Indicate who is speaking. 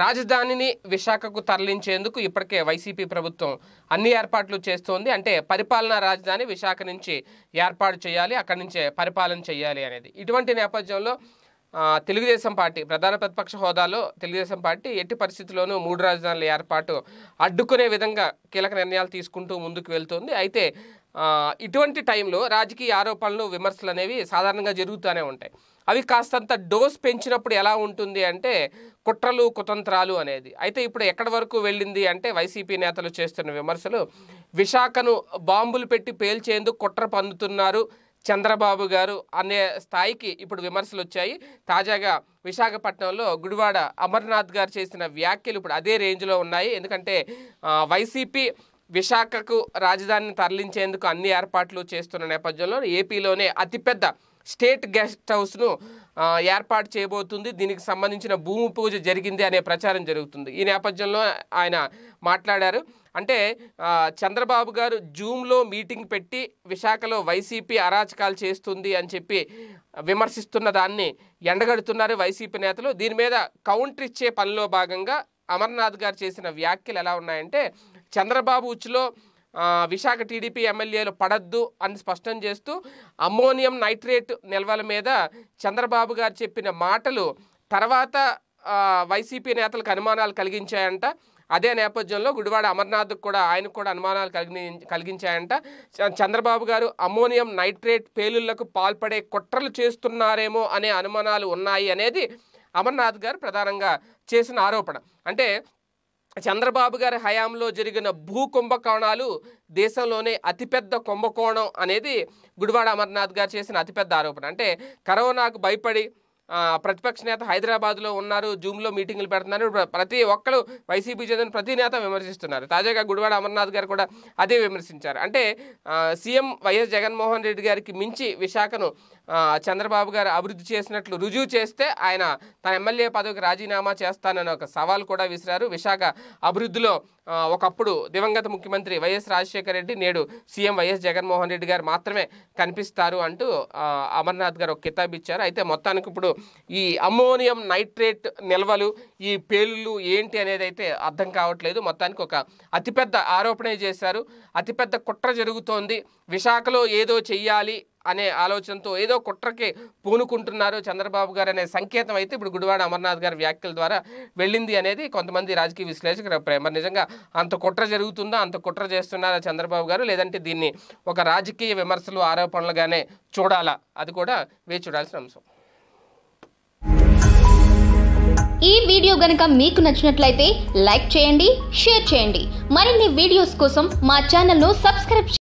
Speaker 1: రాజధానిని విశాఖకు తరలించేందుకు ఇప్పటికే వైసీపీ ప్రభుత్వం అన్ని ఏర్పాట్లు చేస్తోంది అంటే పరిపాలనా రాజధాని విశాఖ నుంచి ఏర్పాటు చేయాలి అక్కడి నుంచే పరిపాలన చేయాలి అనేది ఇటువంటి నేపథ్యంలో తెలుగుదేశం పార్టీ ప్రధాన ప్రతిపక్ష హోదాలో తెలుగుదేశం పార్టీ ఎట్టి పరిస్థితుల్లోనూ మూడు రాజధానుల ఏర్పాటు అడ్డుకునే విధంగా కీలక నిర్ణయాలు తీసుకుంటూ ముందుకు వెళ్తోంది అయితే ఇటువంటి టైంలో రాజకీయ ఆరోపణలు విమర్శలు అనేవి సాధారణంగా జరుగుతూనే ఉంటాయి అవి కాస్తంత డోస్ పెంచినప్పుడు ఎలా ఉంటుంది అంటే కుట్రలు కుతంత్రాలు అనేది అయితే ఇప్పుడు ఎక్కడి వరకు వెళ్ళింది అంటే వైసీపీ నేతలు చేస్తున్న విమర్శలు విశాఖను బాంబులు పెట్టి పేల్చేందుకు కుట్ర పన్నుతున్నారు చంద్రబాబు గారు అనే స్థాయికి ఇప్పుడు విమర్శలు వచ్చాయి తాజాగా విశాఖపట్నంలో గుడివాడ అమర్నాథ్ గారు చేసిన వ్యాఖ్యలు ఇప్పుడు అదే రేంజ్లో ఉన్నాయి ఎందుకంటే వైసీపీ విశాఖకు రాజధానిని తరలించేందుకు అన్ని ఏర్పాట్లు చేస్తున్న నేపథ్యంలో ఏపీలోనే అతిపెద్ద స్టేట్ గెస్ట్ హౌస్ను ఏర్పాటు చేయబోతుంది దీనికి సంబంధించిన భూమి పూజ జరిగింది అనే ప్రచారం జరుగుతుంది ఈ నేపథ్యంలో ఆయన మాట్లాడారు అంటే చంద్రబాబు గారు జూమ్లో మీటింగ్ పెట్టి విశాఖలో వైసీపీ అరాచకాలు చేస్తుంది అని చెప్పి విమర్శిస్తున్న దాన్ని ఎండగడుతున్నారు వైసీపీ నేతలు దీని మీద కౌంటర్ ఇచ్చే పనిలో భాగంగా అమర్నాథ్ గారు చేసిన వ్యాఖ్యలు ఎలా ఉన్నాయంటే చంద్రబాబు ఉచ్చులో విశాఖ టీడీపీ ఎమ్మెల్యేలు పడద్దు అని స్పష్టం చేస్తూ అమ్మోనియం నైట్రేట్ నిల్వల మీద చంద్రబాబు గారు చెప్పిన మాటలు తర్వాత వైసీపీ నేతలకు అనుమానాలు కలిగించాయంట అదే నేపథ్యంలో గుడివాడ అమర్నాథ్ కూడా ఆయనకు కూడా అనుమానాలు కలిగి కలిగించాయంట చంద్రబాబు గారు అమ్మోనియం నైట్రేట్ పేలుళ్లకు పాల్పడే కుట్రలు చేస్తున్నారేమో అనే అనుమానాలు ఉన్నాయి అనేది అమర్నాథ్ గారు ప్రధానంగా చేసిన ఆరోపణ అంటే చంద్రబాబు గారి హయాంలో జరిగిన భూ కుంభకోణాలు దేశంలోనే అతిపెద్ద కుంభకోణం అనేది గుడివాడ అమర్నాథ్ గారు చేసిన అతిపెద్ద ఆరోపణ అంటే కరోనాకు భయపడి ప్రతిపక్ష నేత హైదరాబాద్లో ఉన్నారు జూమ్లో మీటింగులు పెడుతున్నారు ప్రతి ఒక్కరు వైసీపీ చెందిన ప్రతి నేత విమర్శిస్తున్నారు తాజాగా గుడివాడ అమర్నాథ్ గారు కూడా అదే విమర్శించారు అంటే సీఎం వైఎస్ జగన్మోహన్ రెడ్డి గారికి మించి విశాఖను చంద్రబాబు గారు అభివృద్ధి చేసినట్లు రుజువు చేస్తే ఆయన తన ఎమ్మెల్యే పదవికి రాజీనామా చేస్తానని ఒక సవాల్ కూడా విసిరారు విశాఖ అభివృద్ధిలో ఒకప్పుడు దివంగత ముఖ్యమంత్రి వైఎస్ రాజశేఖర రెడ్డి నేడు సీఎం వైఎస్ జగన్మోహన్ రెడ్డి గారు మాత్రమే కనిపిస్తారు అంటూ అమర్నాథ్ గారు ఒక కితాబు ఇచ్చారు అయితే మొత్తానికి ఇప్పుడు ఈ అమోనియం నైట్రేట్ నిల్వలు ఈ పేలు ఏంటి అనేది అయితే అర్థం కావట్లేదు మొత్తానికి ఒక అతిపెద్ద ఆరోపణే చేశారు అతిపెద్ద కుట్ర జరుగుతోంది విశాఖలో ఏదో చెయ్యాలి అనే ఆలోచనతో ఏదో కుట్రకి పూనుకుంటున్నారు చంద్రబాబు గారు అనే సంకేతం అయితే ఇప్పుడు గుడివాడ అమర్నాథ్ గారి వ్యాఖ్యల ద్వారా వెళ్ళింది అనేది కొంతమంది రాజకీయ విశ్లేషకుల అభిప్రాయం మరి నిజంగా అంత కుట్ర జరుగుతుందా అంత కుట్ర చేస్తున్నారా చంద్రబాబు గారు లేదంటే దీన్ని ఒక రాజకీయ విమర్శలు ఆరోపణలుగానే చూడాలా అది కూడా వేచి చూడాల్సిన అంశం ఈ వీడియో గనక మీకు నచ్చినట్లయితే లైక్ చేయండి షేర్ చేయండి మరిన్ని వీడియోస్ కోసం మా ఛానల్ను సబ్స్క్రైబ్